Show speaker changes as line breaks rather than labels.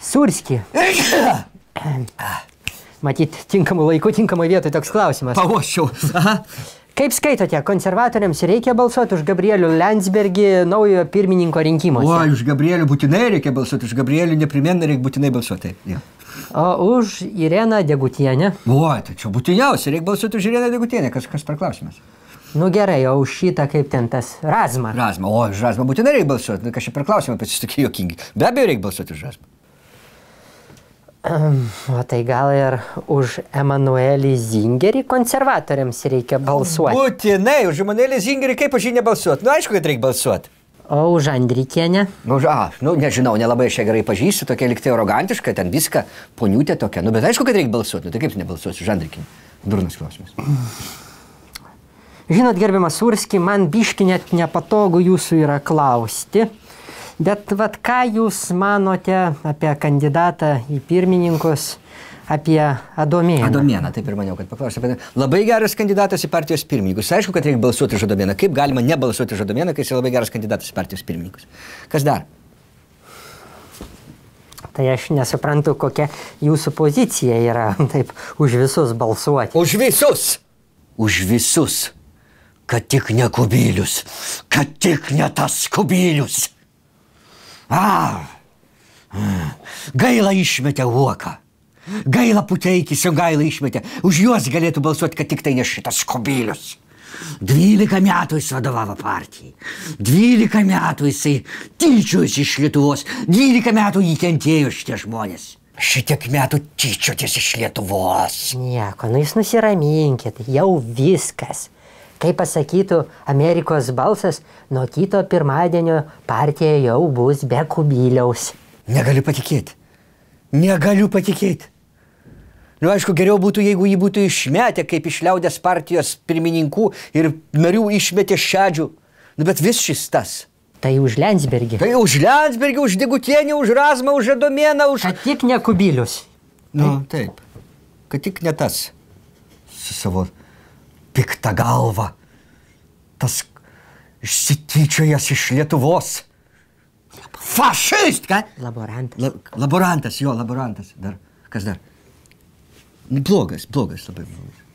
Surski. Matyt, tinkamų laikų, tinkamų vietų toks klausimas. Pavoščiau. Kaip skaitote, konservatoriams reikia balsuoti už Gabrielių Landsbergį naujojo pirmininko rinkimuose? O,
už Gabrielių būtinai reikia balsuoti, už Gabrielių neprimieną reikia būtinai balsuoti. Ja.
O už Ireną Degutienę?
O, tai čia būtiniausia, reikia balsuoti už Ireną Degutienę, kažkas perklausimas. Nu gerai, o už šitą kaip ten tas Razma? Razma, o už Razma būtinai reikia balsuoti, nu, kažkaip perklausimą, bet jis tokie jokingi. Be abejo reikia balsuoti už Razma.
O tai gal ir už Emanuelį Zingerį konservatoriams reikia balsuoti.
Būtinai, už Emanuelį Zingerį kaip už jį nebalsuoti? Na, nu, aišku, kad reikia balsuoti.
O už Andrikienę? Už, a, nu nežinau, nelabai aš ją gerai pažįstu,
tokia liktai arogantiška, ten viską, poniutė tokia. Nu, bet aišku, kad reikia balsuoti. Nu, tai kaip nebalsuosiu už Andrikienę? Durnas klausimas.
Žinot, gerbiamas Urski, man biški net nepatogu jūsų yra klausti. Bet vad ką jūs manote apie kandidatą į pirmininkus? apie Adomėną. Adomėną, taip ir maniau, kad paklausė.
Labai geras kandidatas į partijos pirmininkus. Aišku, kad reikia balsuoti už Adomėną. Kaip galima nebalsuoti už Adomėną,
kai jis labai geras kandidatas
į partijos pirmininkus?
Kas dar? Tai aš nesuprantu, kokia jūsų pozicija yra. Taip, už visus balsuoti.
Už visus! Už visus! Kad tik ne kubilius! Kad tik ne tas kubilius! A, ah. gaila išmetė uoką. Gaila puteikis ir gaila išmetė. Už juos galėtų balsuoti, kad tik tai ne šitas kobilius. Dvylika metų jis vadovavo partijai. Dvylika metų jisai tyčiojosi iš Lietuvos. Dvylika metų jį kentėjo šitie žmonės. Šitiek metų tyčiotis iš Lietuvos.
Nieko, nu jūs nusiraminkit, jau viskas. Kaip pasakytų Amerikos balsas, nuo kito pirmadienio partija jau bus be kubiliaus. Negaliu patikėti. Negaliu patikėti. Na, nu, aišku, geriau būtų, jeigu jį būtų išmetę,
kaip išliaudęs partijos pirmininkų ir narių išmetė šedžių. Nu, bet vis šis tas. Tai už Lensbergį. Tai už Lensbergį, už Digutienį, už Razmą, už Žadomėną, už... Kad tik ne Kubilius. Nu, taip. taip. Kad tik ne tas. Su savo piktą galvą. Tas išsityčiojęs iš Lietuvos. Fašistka! Laborantas. La, laborantas, jo, laborantas. Dar, kas dar? Nu, blogas, blogas, labai blogas.